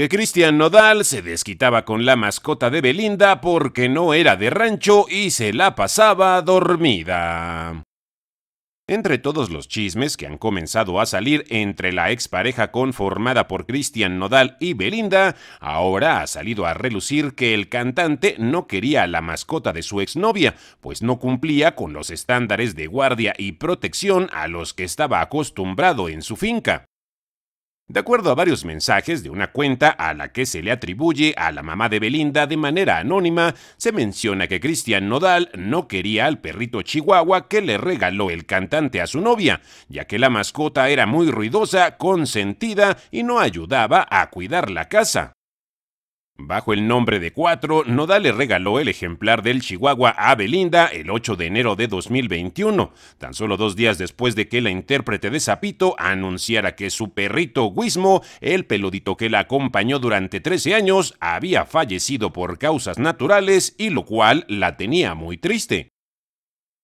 que Cristian Nodal se desquitaba con la mascota de Belinda porque no era de rancho y se la pasaba dormida. Entre todos los chismes que han comenzado a salir entre la expareja conformada por Cristian Nodal y Belinda, ahora ha salido a relucir que el cantante no quería la mascota de su exnovia, pues no cumplía con los estándares de guardia y protección a los que estaba acostumbrado en su finca. De acuerdo a varios mensajes de una cuenta a la que se le atribuye a la mamá de Belinda de manera anónima, se menciona que Cristian Nodal no quería al perrito chihuahua que le regaló el cantante a su novia, ya que la mascota era muy ruidosa, consentida y no ayudaba a cuidar la casa. Bajo el nombre de Cuatro, Nodal le regaló el ejemplar del Chihuahua a Belinda el 8 de enero de 2021, tan solo dos días después de que la intérprete de Zapito anunciara que su perrito Guismo, el peludito que la acompañó durante 13 años, había fallecido por causas naturales y lo cual la tenía muy triste.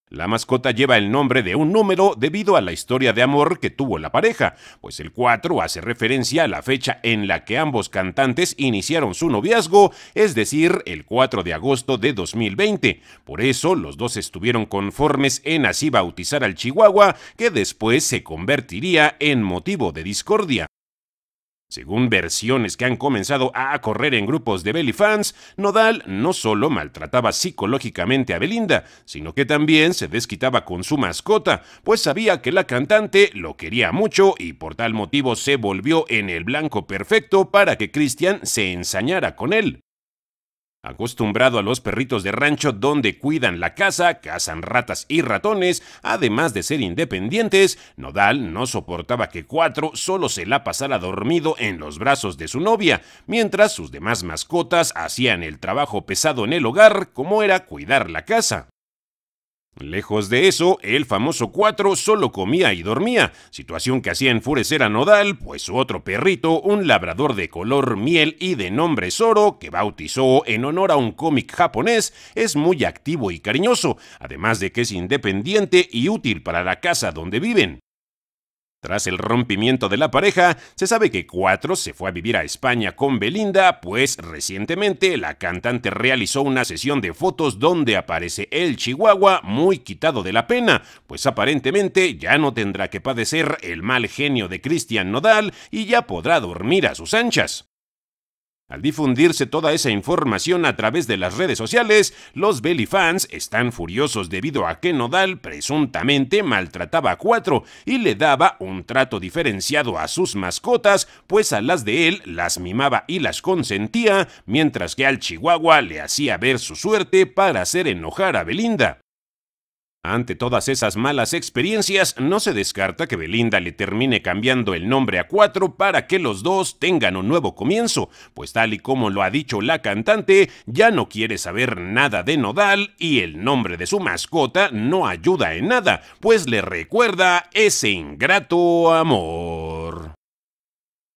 La mascota lleva el nombre de un número debido a la historia de amor que tuvo la pareja, pues el 4 hace referencia a la fecha en la que ambos cantantes iniciaron su noviazgo, es decir, el 4 de agosto de 2020. Por eso los dos estuvieron conformes en así bautizar al chihuahua, que después se convertiría en motivo de discordia. Según versiones que han comenzado a correr en grupos de Belly fans, Nodal no solo maltrataba psicológicamente a Belinda, sino que también se desquitaba con su mascota, pues sabía que la cantante lo quería mucho y por tal motivo se volvió en el blanco perfecto para que Christian se ensañara con él. Acostumbrado a los perritos de rancho donde cuidan la casa, cazan ratas y ratones, además de ser independientes, Nodal no soportaba que Cuatro solo se la pasara dormido en los brazos de su novia, mientras sus demás mascotas hacían el trabajo pesado en el hogar, como era cuidar la casa. Lejos de eso, el famoso 4 solo comía y dormía, situación que hacía enfurecer a Nodal, pues su otro perrito, un labrador de color miel y de nombre Zoro, que bautizó en honor a un cómic japonés, es muy activo y cariñoso, además de que es independiente y útil para la casa donde viven. Tras el rompimiento de la pareja, se sabe que Cuatro se fue a vivir a España con Belinda, pues recientemente la cantante realizó una sesión de fotos donde aparece el chihuahua muy quitado de la pena, pues aparentemente ya no tendrá que padecer el mal genio de Cristian Nodal y ya podrá dormir a sus anchas. Al difundirse toda esa información a través de las redes sociales, los Belly fans están furiosos debido a que Nodal presuntamente maltrataba a Cuatro y le daba un trato diferenciado a sus mascotas, pues a las de él las mimaba y las consentía, mientras que al Chihuahua le hacía ver su suerte para hacer enojar a Belinda. Ante todas esas malas experiencias, no se descarta que Belinda le termine cambiando el nombre a Cuatro para que los dos tengan un nuevo comienzo, pues tal y como lo ha dicho la cantante, ya no quiere saber nada de Nodal y el nombre de su mascota no ayuda en nada, pues le recuerda ese ingrato amor.